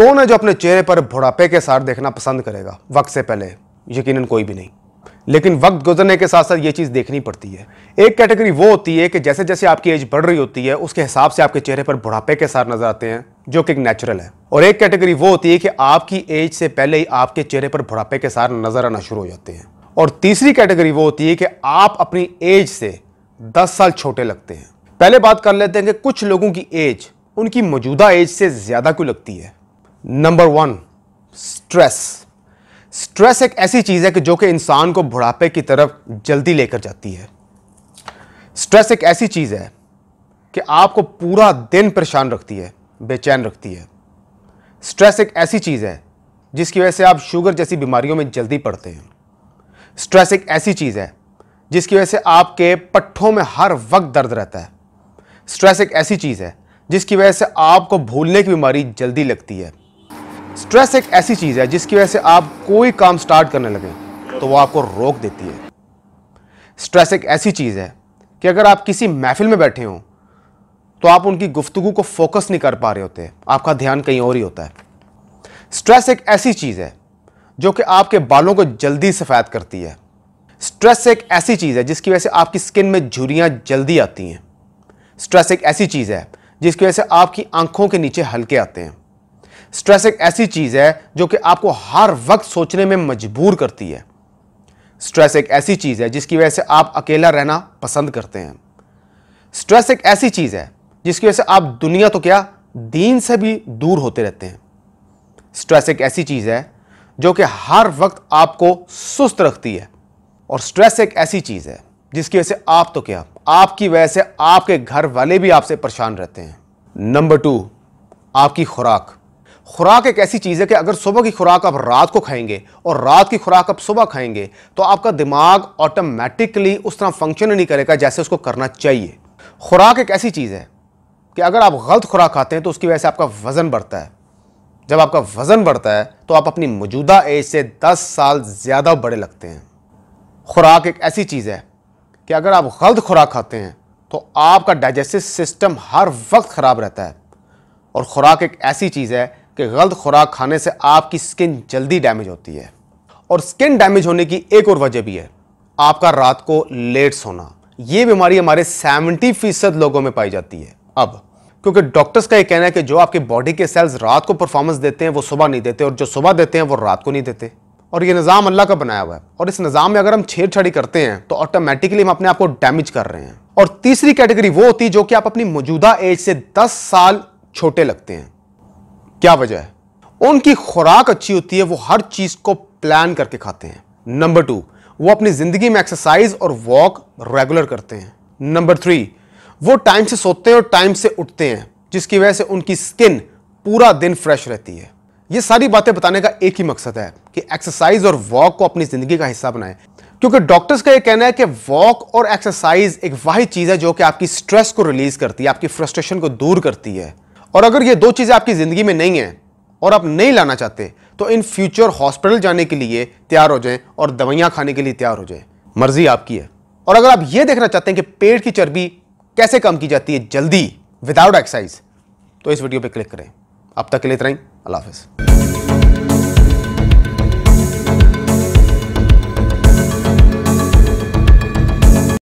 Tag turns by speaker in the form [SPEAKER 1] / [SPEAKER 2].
[SPEAKER 1] कौन है जो अपने चेहरे पर बुढ़ापे के साथ देखना पसंद करेगा वक्त से पहले यकीनन कोई भी नहीं लेकिन वक्त गुजरने के साथ साथ ये चीज़ देखनी पड़ती है एक कैटेगरी वो होती है कि जैसे जैसे आपकी एज बढ़ रही होती है उसके हिसाब से आपके चेहरे पर बुढ़ापे के साथ नजर आते हैं जो कि नेचुरल है और एक कैटेगरी वो होती है कि आपकी एज से पहले ही आपके चेहरे पर बुढ़ापे के साथ नजर आना शुरू हो जाते हैं और तीसरी कैटेगरी वो होती है कि आप अपनी एज से दस साल छोटे लगते हैं पहले बात कर लेते हैं कि कुछ लोगों की एज उनकी मौजूदा एज से ज़्यादा क्यों लगती है नंबर वन स्ट्रेस स्ट्रेस एक ऐसी चीज़ है कि जो कि इंसान को बुढ़ापे की तरफ जल्दी लेकर जाती है स्ट्रेस एक ऐसी चीज़ है कि आपको पूरा दिन परेशान रखती है बेचैन रखती है स्ट्रेस एक ऐसी चीज़ है जिसकी वजह से आप शुगर जैसी बीमारियों में जल्दी पड़ते हैं स्ट्रेस एक ऐसी चीज़ है जिसकी वजह से आपके पट्ठों में हर वक्त दर्द रहता है स्ट्रेस एक ऐसी चीज़ है जिसकी वजह से आपको भूलने की बीमारी जल्दी लगती है स्ट्रेस एक ऐसी चीज़ है जिसकी वजह से आप कोई काम स्टार्ट करने लगें तो वो आपको रोक देती है स्ट्रेस एक ऐसी चीज़ है कि अगर आप किसी महफिल में बैठे हों तो आप उनकी गुफ्तु को फोकस नहीं कर पा रहे होते आपका ध्यान कहीं और ही होता है स्ट्रेस एक ऐसी चीज़ है जो कि आपके बालों को जल्दी सफ़ेद करती है स्ट्रेस एक ऐसी चीज़ है जिसकी वजह से आपकी स्किन में झुरियाँ जल्दी आती हैं स्ट्रेस एक ऐसी चीज़ है जिसकी वजह से आपकी आंखों के नीचे हल्के आते हैं स्ट्रेस एक ऐसी चीज़ है जो कि आपको हर वक्त सोचने में मजबूर करती है स्ट्रेस एक ऐसी चीज़ है जिसकी वजह से आप अकेला रहना पसंद करते हैं स्ट्रेस एक ऐसी चीज़ है जिसकी वजह से आप दुनिया तो क्या दीन से भी दूर होते रहते हैं स्ट्रेस एक ऐसी चीज़ है जो कि हर वक्त आपको सुस्त रखती है और स्ट्रेस एक ऐसी चीज़ है जिसकी वजह से आप तो क्या आपकी वजह से आपके घर वाले भी आपसे परेशान रहते हैं नंबर टू आपकी खुराक खुराक एक ऐसी चीज़ है कि अगर सुबह की खुराक आप रात को खाएंगे और रात की खुराक आप सुबह खाएंगे तो आपका दिमाग ऑटोमेटिकली उस तरह फंक्शन नहीं करेगा जैसे उसको करना चाहिए खुराक एक ऐसी चीज़ है कि अगर आप गलत खुराक खाते हैं तो उसकी वजह से आपका वज़न बढ़ता है जब आपका वज़न बढ़ता है तो आप अपनी मौजूदा एज से 10 साल ज़्यादा बड़े लगते हैं खुराक एक ऐसी चीज़ है कि अगर आप गलत खुराक खाते हैं तो आपका डाइजेस्टिव सिस्टम हर वक्त ख़राब रहता है और ख़ुराक एक ऐसी चीज़ है कि गलत खुराक खाने से आपकी स्किन जल्दी डैमेज होती है और स्किन डैमेज होने की एक और वजह भी है आपका रात को लेट सोना ये बीमारी हमारे 70 फीसद लोगों में पाई जाती है अब क्योंकि डॉक्टर्स का ये कहना है कि जो आपकी बॉडी के सेल्स रात को परफॉर्मेंस देते हैं वो सुबह नहीं देते और जो सुबह देते हैं वो रात को नहीं देते और ये निज़ाम अल्लाह का बनाया हुआ है और इस निज़ाम में अगर हम छेड़छाड़ी करते हैं तो ऑटोमेटिकली हम अपने आप को डैमेज कर रहे हैं और तीसरी कैटेगरी वो होती है जो कि आप अपनी मौजूदा एज से दस साल छोटे लगते हैं क्या वजह है उनकी खुराक अच्छी होती है वो हर चीज़ को प्लान करके खाते हैं नंबर टू वो अपनी ज़िंदगी में एक्सरसाइज और वॉक रेगुलर करते हैं नंबर थ्री वो टाइम से सोते हैं और टाइम से उठते हैं जिसकी वजह से उनकी स्किन पूरा दिन फ्रेश रहती है ये सारी बातें बताने का एक ही मकसद है कि एक्सरसाइज और वॉक को अपनी ज़िंदगी का हिस्सा बनाएं क्योंकि डॉक्टर्स का ये कहना है कि वॉक और एक्सरसाइज एक वाही चीज़ है जो कि आपकी स्ट्रेस को रिलीज़ करती है आपकी फ्रस्ट्रेशन को दूर करती है और अगर ये दो चीज़ें आपकी ज़िंदगी में नहीं हैं और आप नहीं लाना चाहते तो इन फ्यूचर हॉस्पिटल जाने के लिए तैयार हो जाएं और दवाइयाँ खाने के लिए तैयार हो जाएं मर्जी आपकी है और अगर आप ये देखना चाहते हैं कि पेट की चर्बी कैसे कम की जाती है जल्दी विदाउट एक्सरसाइज तो इस वीडियो पर क्लिक करें अब तक के लिए इतना ही अल्लाह हाफिज़